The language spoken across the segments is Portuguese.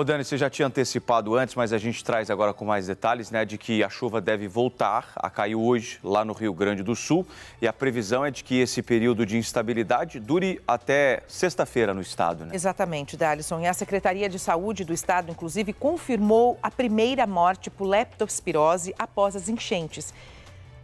Ô Dani, você já tinha antecipado antes, mas a gente traz agora com mais detalhes, né, de que a chuva deve voltar a cair hoje lá no Rio Grande do Sul e a previsão é de que esse período de instabilidade dure até sexta-feira no estado, né? Exatamente, Dalisson. E a Secretaria de Saúde do estado, inclusive, confirmou a primeira morte por leptospirose após as enchentes.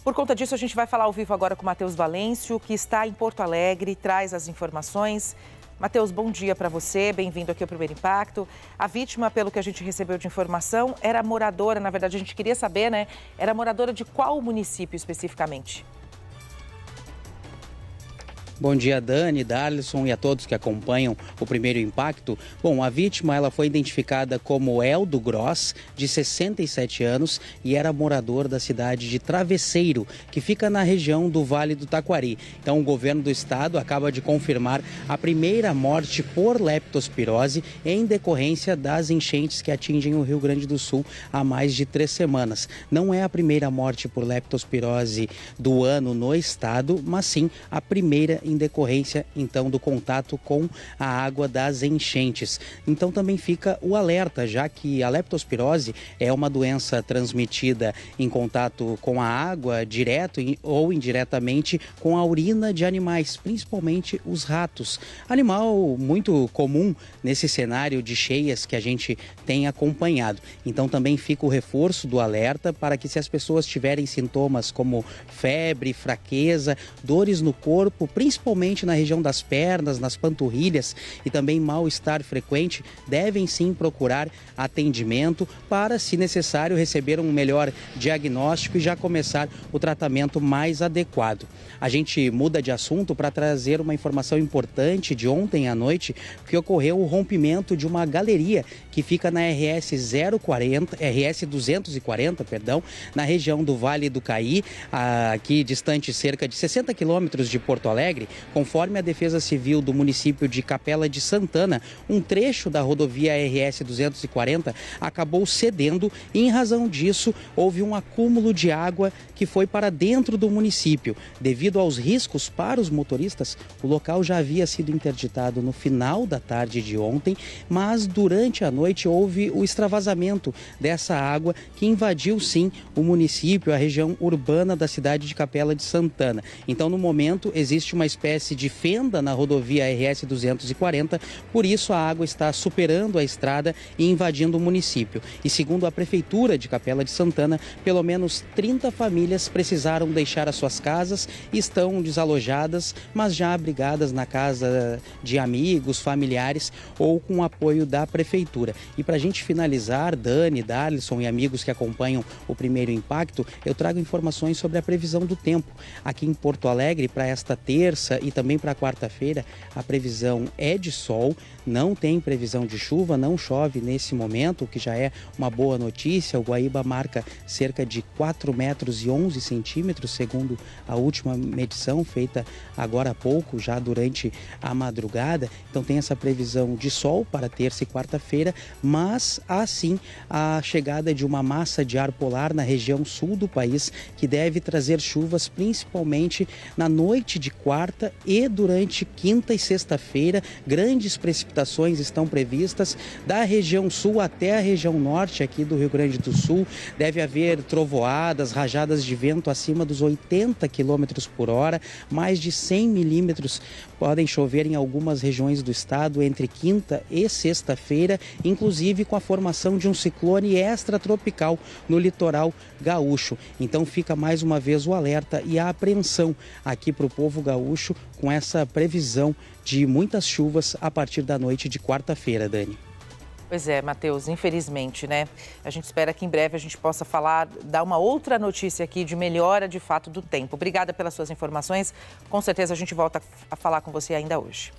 Por conta disso, a gente vai falar ao vivo agora com o Matheus Valêncio, que está em Porto Alegre, traz as informações. Matheus, bom dia para você, bem-vindo aqui ao Primeiro Impacto. A vítima, pelo que a gente recebeu de informação, era moradora, na verdade a gente queria saber, né? Era moradora de qual município especificamente? Bom dia, Dani, Darlison e a todos que acompanham o primeiro impacto. Bom, a vítima ela foi identificada como Eldo Gross, de 67 anos, e era morador da cidade de Travesseiro, que fica na região do Vale do Taquari. Então, o governo do estado acaba de confirmar a primeira morte por leptospirose em decorrência das enchentes que atingem o Rio Grande do Sul há mais de três semanas. Não é a primeira morte por leptospirose do ano no estado, mas sim a primeira em decorrência então do contato com a água das enchentes. Então também fica o alerta, já que a leptospirose é uma doença transmitida em contato com a água, direto ou indiretamente com a urina de animais, principalmente os ratos. Animal muito comum nesse cenário de cheias que a gente tem acompanhado. Então também fica o reforço do alerta para que se as pessoas tiverem sintomas como febre, fraqueza, dores no corpo, principalmente principalmente na região das pernas, nas panturrilhas e também mal-estar frequente, devem sim procurar atendimento para, se necessário, receber um melhor diagnóstico e já começar o tratamento mais adequado. A gente muda de assunto para trazer uma informação importante de ontem à noite, que ocorreu o rompimento de uma galeria que fica na RS 040, RS 240, perdão, na região do Vale do Caí, aqui distante cerca de 60 quilômetros de Porto Alegre. Conforme a Defesa Civil do município de Capela de Santana, um trecho da rodovia RS 240 acabou cedendo e, em razão disso, houve um acúmulo de água que foi para dentro do município. Devido aos riscos para os motoristas, o local já havia sido interditado no final da tarde de ontem, mas durante a noite houve o extravasamento dessa água que invadiu sim o município, a região urbana da cidade de Capela de Santana. Então, no momento, existe uma espécie de fenda na rodovia RS 240, por isso a água está superando a estrada e invadindo o município. E segundo a prefeitura de Capela de Santana, pelo menos 30 famílias precisaram deixar as suas casas e estão desalojadas, mas já abrigadas na casa de amigos, familiares ou com apoio da prefeitura. E para a gente finalizar, Dani, Darlison e amigos que acompanham o primeiro impacto, eu trago informações sobre a previsão do tempo. Aqui em Porto Alegre, para esta terça, terça e também para quarta-feira, a previsão é de sol, não tem previsão de chuva, não chove nesse momento, o que já é uma boa notícia. O Guaíba marca cerca de 4 metros e 11 centímetros, segundo a última medição feita agora há pouco, já durante a madrugada. Então tem essa previsão de sol para terça e quarta-feira, mas há sim a chegada de uma massa de ar polar na região sul do país que deve trazer chuvas principalmente na noite de quarta quarta e durante quinta e sexta-feira. Grandes precipitações estão previstas da região sul até a região norte aqui do Rio Grande do Sul. Deve haver trovoadas, rajadas de vento acima dos 80 km por hora, mais de 100 milímetros podem chover em algumas regiões do estado entre quinta e sexta-feira, inclusive com a formação de um ciclone extratropical no litoral gaúcho. Então fica mais uma vez o alerta e a apreensão aqui para o povo gaúcho baixo, com essa previsão de muitas chuvas a partir da noite de quarta-feira, Dani. Pois é, Matheus, infelizmente, né? A gente espera que em breve a gente possa falar, dar uma outra notícia aqui de melhora de fato do tempo. Obrigada pelas suas informações. Com certeza a gente volta a falar com você ainda hoje.